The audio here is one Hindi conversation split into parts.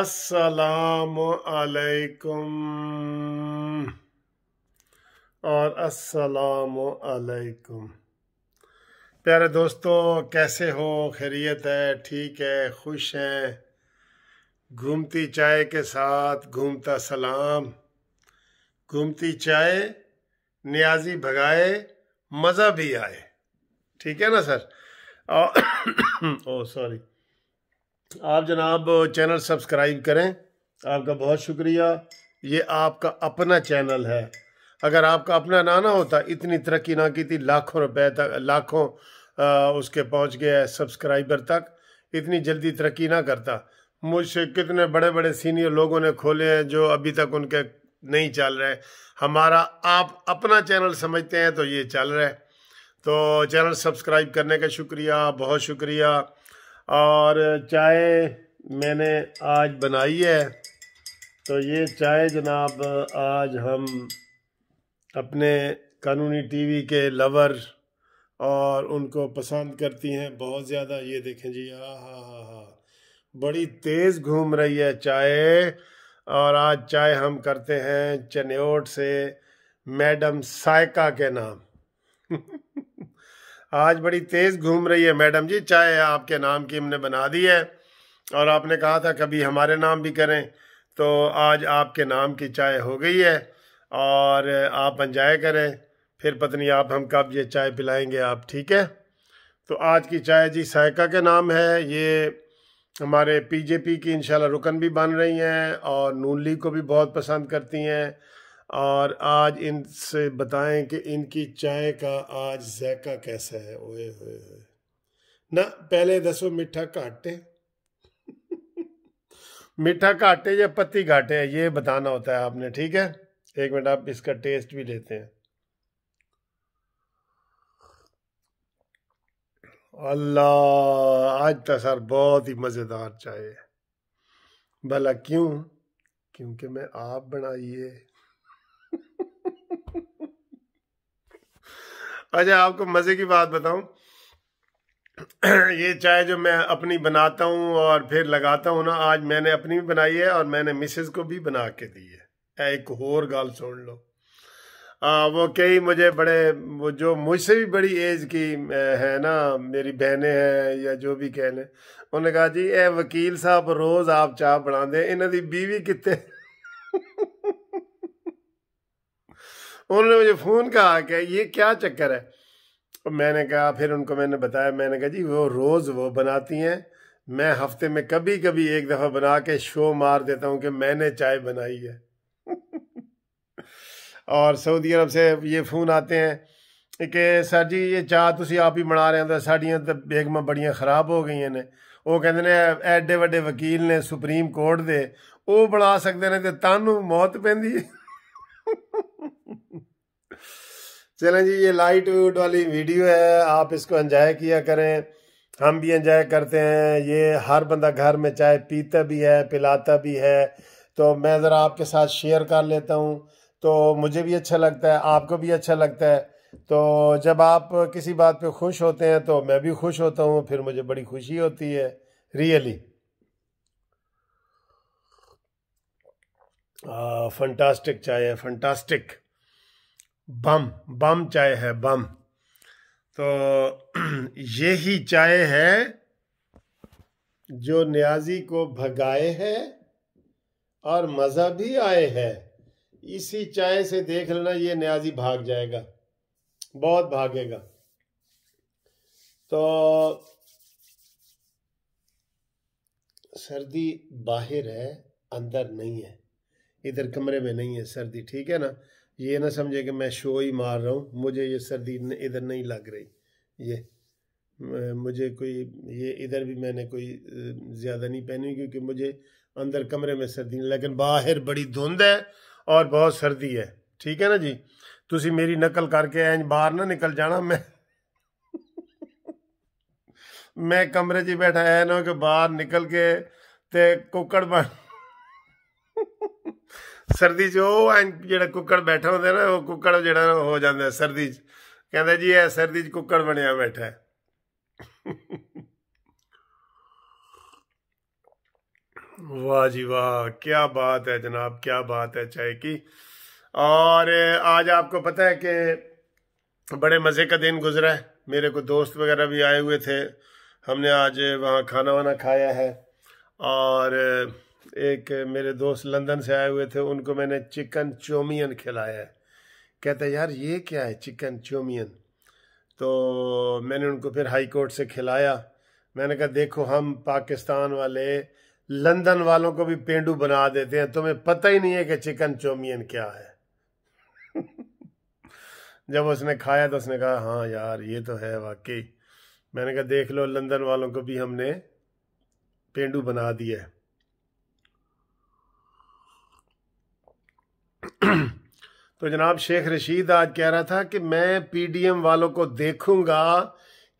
अस्सलाम और अस्सलाम प्यारे दोस्तों कैसे हो खैरियत है ठीक है खुश हैं घूमती चाय के साथ घूमता सलाम घूमती चाय न्याजी भगाए मज़ा भी आए ठीक है ना सर ओ सॉरी आप जनाब चैनल सब्सक्राइब करें आपका बहुत शुक्रिया ये आपका अपना चैनल है अगर आपका अपना ना ना होता इतनी तरक्की ना की थी लाखों रुपए तक लाखों आ, उसके पहुंच गया सब्सक्राइबर तक इतनी जल्दी तरक्की ना करता मुझसे कितने बड़े बड़े सीनियर लोगों ने खोले हैं जो अभी तक उनके नहीं चल रहे हमारा आप अपना चैनल समझते हैं तो ये चल रहा है तो चैनल सब्सक्राइब करने का शुक्रिया बहुत शुक्रिया और चाय मैंने आज बनाई है तो ये चाय जनाब आज हम अपने कानूनी टीवी के लवर और उनको पसंद करती हैं बहुत ज़्यादा ये देखें जी आ हा हा हा बड़ी तेज़ घूम रही है चाय और आज चाय हम करते हैं चनेट से मैडम सायका के नाम आज बड़ी तेज़ घूम रही है मैडम जी चाय आपके नाम की हमने बना दी है और आपने कहा था कभी हमारे नाम भी करें तो आज आपके नाम की चाय हो गई है और आप इंजॉय करें फिर पत्नी आप हम कब ये चाय पिलाएंगे आप ठीक है तो आज की चाय जी सायका के नाम है ये हमारे पीजेपी की इंशाल्लाह रुकन भी बन रही हैं और नून लीग को भी बहुत पसंद करती हैं और आज इनसे बताएं कि इनकी चाय का आज जायका कैसा है ओए होए होए ना पहले दसो मीठा घाटे मीठा घाटे या पत्ती घाटे ये बताना होता है आपने ठीक है एक मिनट आप इसका टेस्ट भी लेते हैं अल्लाह आज तो सर बहुत ही मज़ेदार चाय है भला क्यों क्योंकि मैं आप बनाइए अच्छा आपको मजे की बात बताऊं ये चाय जो मैं अपनी बनाता हूँ और फिर लगाता हूँ ना आज मैंने अपनी भी बनाई है और मैंने मिसेज को भी बना के दी है एक और गाल सुन लो आ, वो कई मुझे बड़े वो जो मुझसे भी बड़ी एज की है ना मेरी बहनें हैं या जो भी कह लें उन्होंने कहा जी ए वकील साहब रोज़ आप चाह बना दे इन्हों की बीवी कितने उन्होंने मुझे फ़ोन कहा कि ये क्या चक्कर है और तो मैंने कहा फिर उनको मैंने बताया मैंने कहा जी वो रोज़ वो बनाती हैं मैं हफ्ते में कभी कभी एक दफ़ा बना के शो मार देता हूँ कि मैंने चाय बनाई है और सऊदी अरब से ये फ़ोन आते हैं कि सर जी ये चाह तुम आप ही बना रहे हो तो साड़ियाँ तो बेगम बड़ियाँ ख़राब हो गई ने वो कहें एडे वे वकील ने सुप्रीम कोर्ट ਕੋਰਟ ਦੇ ਉਹ ਬਣਾ ਸਕਦੇ ਨੇ ਤੇ ਤਾਨੂੰ ਮੌਤ ਪੈਂਦੀ चलें जी ये लाइट वूट वाली वीडियो है आप इसको एंजॉय किया करें हम भी एंजॉय करते हैं ये हर बंदा घर में चाय पीता भी है पिलाता भी है तो मैं ज़रा आपके साथ शेयर कर लेता हूँ तो मुझे भी अच्छा लगता है आपको भी अच्छा लगता है तो जब आप किसी बात पे खुश होते हैं तो मैं भी खुश होता हूँ फिर मुझे बड़ी खुशी होती है रियली फंटास्टिक चाय है फंटास्टिक बम बम चाय है बम तो ये ही चाय है जो न्याजी को भगाए है और मज़ा भी आए है इसी चाय से देख लेना ये न्याजी भाग जाएगा बहुत भागेगा तो सर्दी बाहर है अंदर नहीं है इधर कमरे में नहीं है सर्दी ठीक है ना ये ना समझे कि मैं शो ही मार रहा हूँ मुझे ये सर्दी इधर नहीं लग रही ये मुझे कोई ये इधर भी मैंने कोई ज़्यादा नहीं पहनी क्योंकि मुझे अंदर कमरे में सर्दी नहीं लेकिन बाहर बड़ी धुंध है और बहुत सर्दी है ठीक है ना जी तुम मेरी नकल करके एंज बाहर ना निकल जाना मैं मैं कमरे च बैठा है ਨਾ कि बाहर निकल के ਤੇ कुकड़ बन सर्दी 'ਚ जो ਜਿਹੜਾ बैठा ਬੈਠਾ ਹੁੰਦਾ कुकड़ जो हो जाए सर्दी च ਸਰਦੀ जी है सर्दी च कुकड़ बनिया बैठा है वाह जी वाह क्या बात है जनाब क्या बात है चाय की और आज आपको पता है कि बड़े मज़े का दिन गुजरा है मेरे को दोस्त वगैरह भी आए हुए थे हमने आज वहाँ खाना वाना खाया है और एक मेरे दोस्त लंदन से आए हुए थे उनको मैंने चिकन चोमियन खिलाया है कहते यार ये क्या है चिकन चोमियन तो मैंने उनको फिर हाई कोर्ट से खिलाया मैंने कहा देखो हम पाकिस्तान वाले लंदन वालों को भी पेंडू बना देते हैं तुम्हें पता ही नहीं है कि चिकन चोमियन क्या है जब उसने खाया तो उसने कहा हाँ यार ये तो है वाकई मैंने कहा देख लो लंदन वालों को भी हमने पेंडू बना दिया है तो जनाब शेख रशीद आज कह रहा था कि मैं पीडीएम वालों को देखूंगा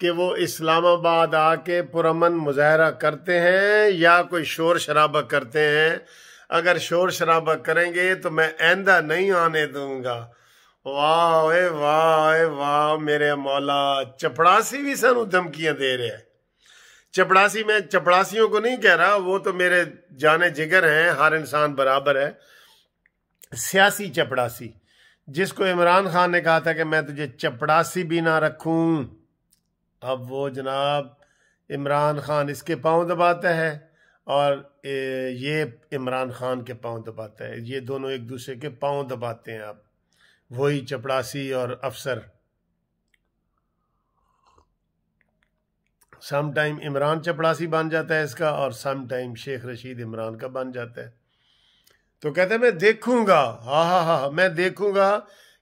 कि वो इस्लामाबाद आके पुरमन मुजाहरा करते हैं या कोई शोर शराबा करते हैं अगर शोर शराबा करेंगे तो मैं आंदा नहीं आने दूंगा वाह वाह वाह मेरे मौला चपड़ासी भी सानू धमकियां दे रहे हैं चपड़ासी मैं चपड़ासियों को नहीं कह रहा वो तो मेरे जाने जिगर हैं हर इंसान बराबर है सियासी चपड़ासी जिसको इमरान खान ने कहा था कि मैं तुझे चपड़ासी भी ना रखूं अब वो जनाब इमरान खान इसके पाँव दबाता है और ये इमरान खान के पाँव दबाता है ये दोनों एक दूसरे के पाँव दबाते हैं आप वही चपड़ासी और अफसर सम टाइम इमरान चपड़ासी बन जाता है इसका और सम टाइम शेख रशीद इमरान का बन जाता है तो कहते मैं देखूंगा हाँ हाँ हाँ मैं देखूंगा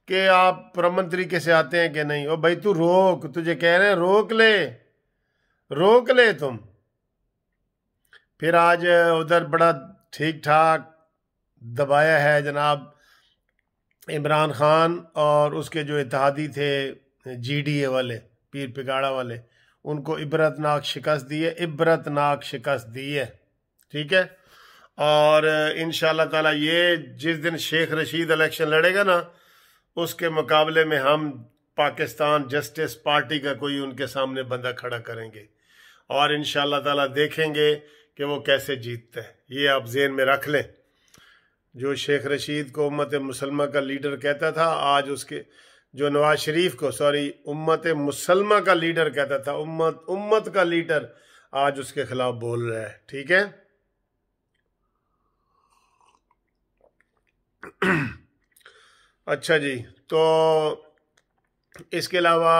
कि आप प्रधानमंत्री कैसे आते हैं कि नहीं ओ भाई तू रोक तुझे कह रहे हैं रोक ले रोक ले तुम फिर आज उधर बड़ा ठीक ठाक दबाया है जनाब इमरान खान और उसके जो इतिहादी थे जीडीए वाले पीर पिगाड़ा वाले उनको इबरतनाक शिकस्त दी है इबरतनाक शिकस्त दी है ठीक है और इन ताला ये जिस दिन शेख रशीद इलेक्शन लड़ेगा ना उसके मुकाबले में हम पाकिस्तान जस्टिस पार्टी का कोई उनके सामने बंदा खड़ा करेंगे और इन ताला देखेंगे कि वो कैसे जीतते हैं ये आप जेन में रख लें जो शेख रशीद को उम्मत मुसलमा का लीडर कहता था आज उसके जो नवाज शरीफ को सॉरी उम्मत मुसलमा का लीडर कहता था उम्मत उम्मत का लीडर आज उसके खिलाफ बोल रहा है ठीक है अच्छा जी तो इसके अलावा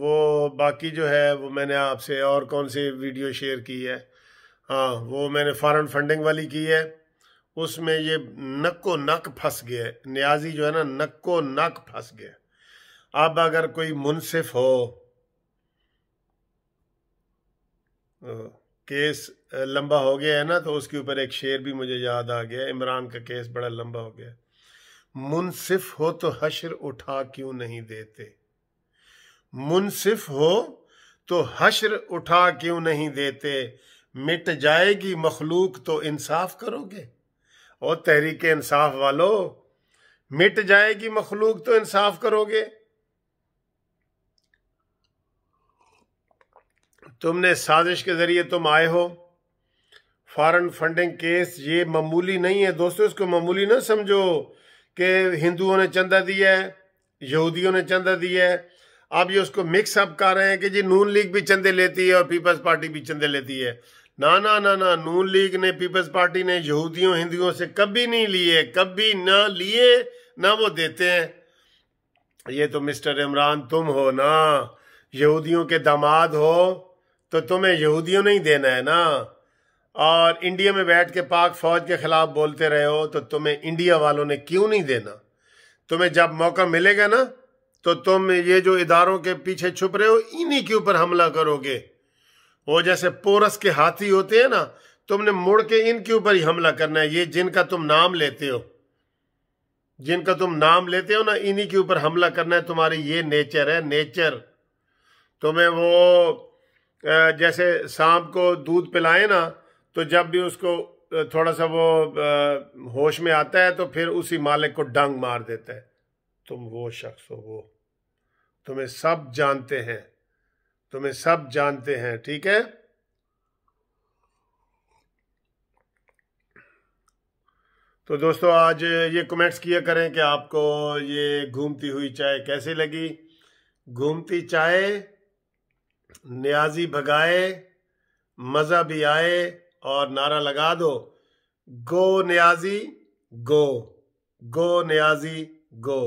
वो बाकी जो है वो मैंने आपसे और कौन सी वीडियो शेयर की है हाँ वो मैंने फॉरेन फंडिंग वाली की है उसमें ये नक्को नक फंस गया न्याजी जो है ना नक्को नक फंस गया अब अगर कोई मुनसिफ हो केस लंबा हो गया है ना तो उसके ऊपर एक शेर भी मुझे याद आ गया इमरान का केस बड़ा लंबा हो गया मुनसिफ हो तो हशर उठा क्यों नहीं देते मुनसिफ हो तो हशर उठा क्यों नहीं देते मिट जाएगी मखलूक तो इंसाफ करोगे और तहरीक इंसाफ वालो मिट जाएगी मखलूक तो इंसाफ करोगे तुमने साजिश के जरिए तुम आए हो फॉरेन फंडिंग केस ये मामूली नहीं है दोस्तों इसको मामूली ना समझो कि हिंदुओं ने चंदा दिया है यहूदियों ने चंदा दिया है आप ये उसको मिक्स अप कर रहे हैं कि जी नून लीग भी चंदे लेती है और पीपल्स पार्टी भी चंदे लेती है ना ना ना ना नून लीग ने पीपल्स पार्टी ने यहूदियों हिंदुओं से कभी नहीं लिए कभी ना लिए ना वो देते हैं ये तो मिस्टर इमरान तुम हो ना यहूदियों के दामाद हो तो तुम्हें यहूदियों नहीं देना है ना और इंडिया में बैठ के पाक फौज के खिलाफ बोलते रहे हो तो तुम्हें इंडिया वालों ने क्यों नहीं देना तुम्हें जब मौका मिलेगा ना तो तुम ये जो इदारों के पीछे छुप रहे हो इन्हीं के ऊपर हमला करोगे वो जैसे पोरस के हाथी होते हैं ना तुमने मुड़ के इनके ऊपर ही हमला करना है ये जिनका तुम नाम लेते हो जिनका तुम नाम लेते हो ना इन्हीं के ऊपर हमला करना है तुम्हारी ये नेचर है नेचर तुम्हें वो जैसे सांप को दूध पिलाए ना तो जब भी उसको थोड़ा सा वो होश में आता है तो फिर उसी मालिक को डंग मार देता है तुम वो शख्स हो वो तुम्हें सब जानते हैं तुम्हें सब जानते हैं ठीक है तो दोस्तों आज ये कमेंट्स किया करें कि आपको ये घूमती हुई चाय कैसी लगी घूमती चाय न्याजी भगाए मज़ा भी आए और नारा लगा दो गो न्याजी गो गो न्याजी गो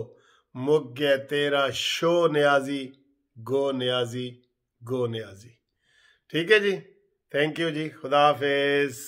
मुग तेरा शो न्याजी गो न्याजी गो न्याजी ठीक है जी थैंक यू जी खुदा हाफिज़